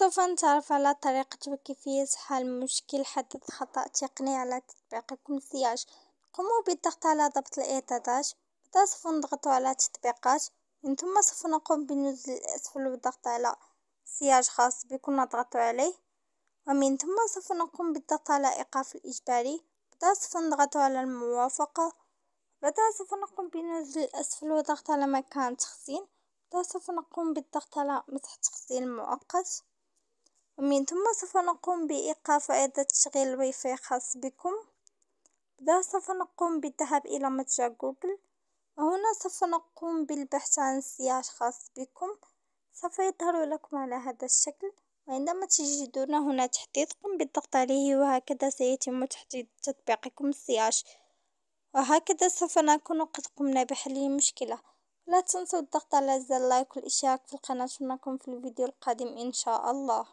سوف نتعرف على طريقة وكيفية حل مشكل حدث خطأ تقني على تطبيقكم سياج قوموا بالضغط على ضبط الإعدادات بعدها سوف نضغط على تطبيقات من ثم سوف نقوم بالنزول الأسفل والضغط على سياج خاص بكم نضغط عليه ومن ثم سوف نقوم بالضغط على إيقاف الإجباري بعدها سوف نضغط على الموافقة بعدها سوف نقوم بنزل الأسفل والضغط على مكان تخزين بعدها سوف نقوم بالضغط على مسح التخزين المؤقت ومن ثم سوف نقوم بإيقاف أيضا تشغيل الواي فاي خاص بكم ده سوف نقوم بالذهاب إلى متجر جوجل وهنا سوف نقوم بالبحث عن سياج خاص بكم سوف يظهر لكم على هذا الشكل وعندما تجدون هنا تحديث قم بالضغط عليه وهكذا سيتم تحديد تطبيقكم السياج وهكذا سوف نكون قد قمنا بحل المشكلة لا تنسوا الضغط على زر لايك والاشتراك في القناة ونراكم في الفيديو القادم ان شاء الله